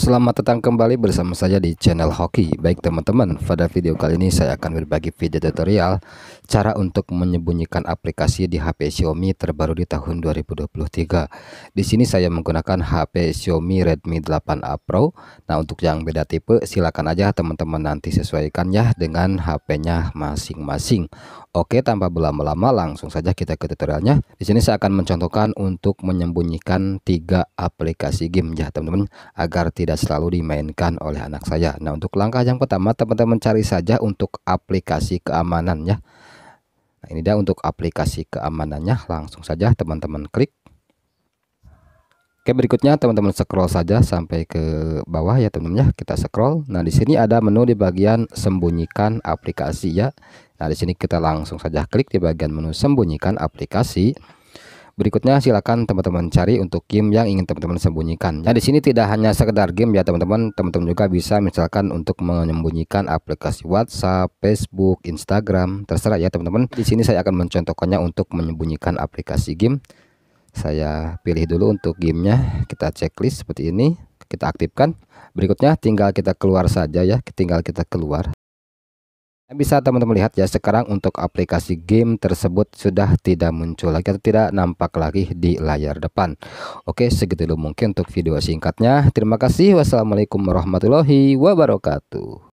Selamat datang kembali bersama saya di channel Hoki Baik teman-teman, pada video kali ini saya akan berbagi video tutorial Cara untuk menyembunyikan aplikasi di HP Xiaomi terbaru di tahun 2023 Di sini saya menggunakan HP Xiaomi Redmi 8A Pro Nah untuk yang beda tipe silakan aja teman-teman nanti sesuaikan ya dengan HP-nya masing-masing Oke tanpa berlama-lama langsung saja kita ke tutorialnya Di sini saya akan mencontohkan untuk menyembunyikan tiga aplikasi game ya teman-teman Agar tidak tidak selalu dimainkan oleh anak saya. Nah, untuk langkah yang pertama, teman-teman cari saja untuk aplikasi keamanannya. Nah, ini dia untuk aplikasi keamanannya. Langsung saja teman-teman klik. Oke, berikutnya teman-teman scroll saja sampai ke bawah ya, teman-teman ya. Kita scroll. Nah, di sini ada menu di bagian sembunyikan aplikasi ya. Nah, di sini kita langsung saja klik di bagian menu sembunyikan aplikasi. Berikutnya silakan teman-teman cari untuk game yang ingin teman-teman sembunyikan. Nah, di sini tidak hanya sekedar game ya teman-teman, teman-teman juga bisa misalkan untuk menyembunyikan aplikasi WhatsApp, Facebook, Instagram, terserah ya teman-teman. Di sini saya akan mencontohkannya untuk menyembunyikan aplikasi game. Saya pilih dulu untuk gamenya, kita checklist seperti ini, kita aktifkan. Berikutnya tinggal kita keluar saja ya, tinggal kita keluar bisa teman-teman lihat ya sekarang untuk aplikasi game tersebut sudah tidak muncul lagi atau tidak nampak lagi di layar depan Oke segitu dulu mungkin untuk video singkatnya Terima kasih wassalamualaikum warahmatullahi wabarakatuh